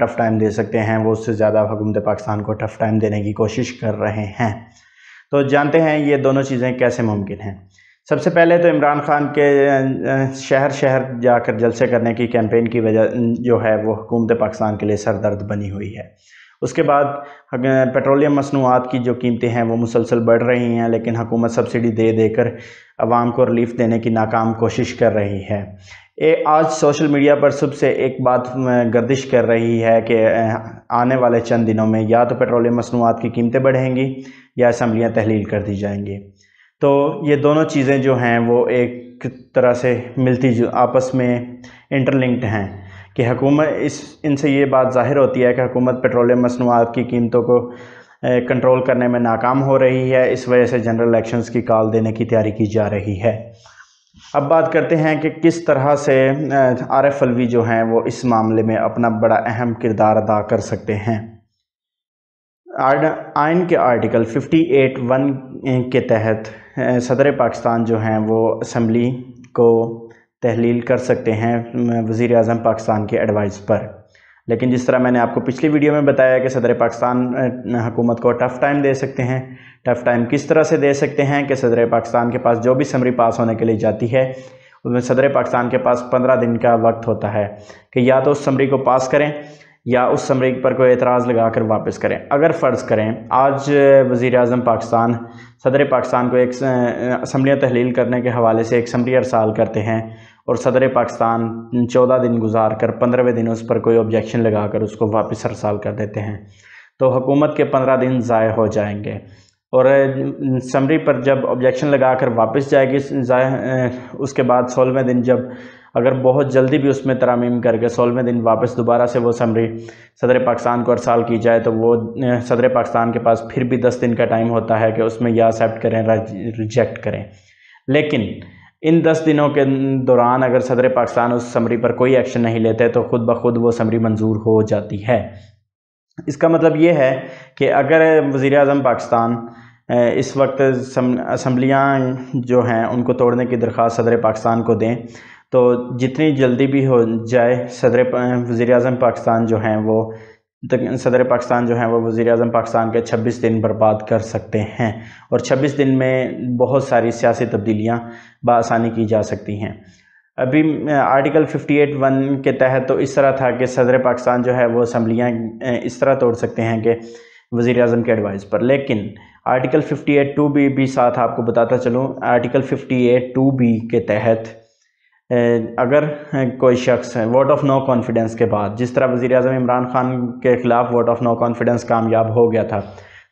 tough time दे सकते हैं वो उससे ज़्यादा हुकूमत पाकिस्तान को टफ टाइम देने की कोशिश कर रहे हैं तो जानते हैं ये दोनों चीज़ें कैसे मुमकिन हैं सबसे पहले तो इमरान खान के शहर शहर जाकर जलसे करने की कैंपेन की वजह जो है वो हुकूमत पाकिस्तान के लिए सरदर्द बनी हुई है उसके बाद पेट्रोलियम मसनूआत की जो कीमतें हैं वो मुसलसल बढ़ रही हैं लेकिन हुकूमत सब्सिडी दे देकर आवाम को रिलीफ देने की नाकाम कोशिश कर रही है ये आज सोशल मीडिया पर सबसे एक बात गर्दिश कर रही है कि आने वाले चंद दिनों में या तो पेट्रोलियम मसनूआत की कीमतें बढ़ेंगी या असम्बलियाँ तहलील कर दी जाएंगी तो ये दोनों चीज़ें जो हैं वो एक तरह से मिलती जो आपस में इंटरलिंक्ड हैं कि हकूमत इस इनसे ये बात जाहिर होती है कि हकूमत पेट्रोलियम मसनूआत की कीमतों को कंट्रोल करने में नाकाम हो रही है इस वजह से जनरल इलेक्शंस की कॉल देने की तैयारी की जा रही है अब बात करते हैं कि किस तरह से आर एफ अलवी जो हैं वो इस मामले में अपना बड़ा अहम किरदार अदा कर सकते हैं आयन के आर्टिकल एट वन के तहत सदर पाकिस्तान जो हैं वो असम्बली को तहलील कर सकते हैं वज़ी अजम पाकिस्तान के एडवाइस पर लेकिन जिस तरह मैंने आपको पिछली वीडियो में बताया कि सदर पाकिस्तान हुकूमत को टफ़ टाइम दे सकते हैं टफ़ टाइम किस तरह से दे सकते हैं कि सदर पाकिस्तान के पास जो भी समरी पास होने के लिए जाती है उसमें सदर पाकिस्तान के पास पंद्रह दिन का वक्त होता है कि या तो उस समरी को पास करें या उस समरी पर कोई एतराज़ लगा कर वापस करें अगर फ़र्ज़ करें आज वज़ी अजम पाकिस्तान सदर पाकिस्तान को एक असम्बलियाँ तहलील करने के हवाले से एक समरी अरसाल करते हैं और सदर पाकिस्तान चौदह दिन गुजार कर पंद्रहवें दिन उस पर कोई ऑब्जेक्शन लगा कर उसको वापस अरसाल कर देते हैं तो हुकूमत के पंद्रह दिन ज़ाय हो जाएंगे और समरी पर जब ऑब्जेक्शन लगा कर वापस जाएगी उसके बाद सोलहवें दिन जब अगर बहुत जल्दी भी उसमें तरामीम करके सोलहवें दिन वापस दोबारा से वो समरी सदर पाकिस्तान को अरसाल की जाए तो वो सदर पाकिस्तान के पास फिर भी दस दिन का टाइम होता है कि उसमें या एक्सेप्ट करें रिजेक्ट करें लेकिन इन दस दिनों के दौरान अगर सदर पाकिस्तान उस समरी पर कोई एक्शन नहीं लेते तो ख़ुद ब खुद वो समरी मंजूर हो जाती है इसका मतलब ये है कि अगर वज़ी अजम पाकिस्तान इस वक्त असम्बलियाँ जो हैं उनको तोड़ने की दरख्वास्त सदर पाकिस्तान को दें तो जितनी जल्दी भी हो जाए सदर वज़ी अजम पाकिस्तान जो हैं वो सदर पाकिस्तान जो हैं वो वज़ी अजम पाकिस्तान के छब्बीस दिन बर्बाद कर सकते हैं और छब्बीस दिन में बहुत सारी सियासी तब्दीलियाँ बसानी की जा सकती हैं अभी आर्टिकल 58 वन के तहत तो इस तरह था कि सदर पाकिस्तान जो है वो असम्बलियाँ इस तरह तोड़ सकते हैं कि वज़ी अजम के एडवाइस पर लेकिन आर्टिकल 58 टू बी भी साथ आपको बताता चलूँ आर्टिकल 58 टू बी के तहत अगर कोई शख्स है वोट ऑफ़ नो कॉन्फिडेंस के बाद जिस तरह वज़ी अजम इमरान ख़ान के ख़िलाफ़ वोट ऑफ़ नो कॉन्फिडेंस कामयाब हो गया था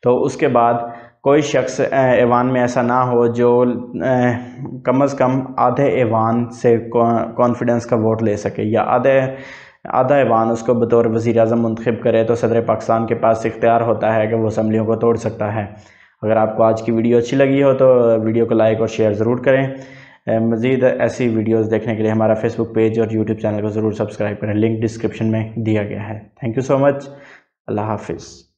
तो उसके बाद कोई शख्स ऐवान में ऐसा ना हो जो कम अज़ कम आधे ऐवान से कॉन्फिडेंस का वोट ले सके या आधे आधा ऐवान उसको बतौर वज़ी अजम मंतखब करे तो सदर पाकिस्तान के पास इख्तियार होता है कि वह असम्बलियों को तोड़ सकता है अगर आपको आज की वीडियो अच्छी लगी हो तो वीडियो को लाइक और शेयर ज़रूर करें मज़ीद ऐसी वीडियोस देखने के लिए हमारा फेसबुक पेज और यूट्यूब चैनल को ज़रूर सब्सक्राइब करें लिंक डिस्क्रिप्शन में दिया गया है थैंक यू सो मच अल्लाह हाफिज़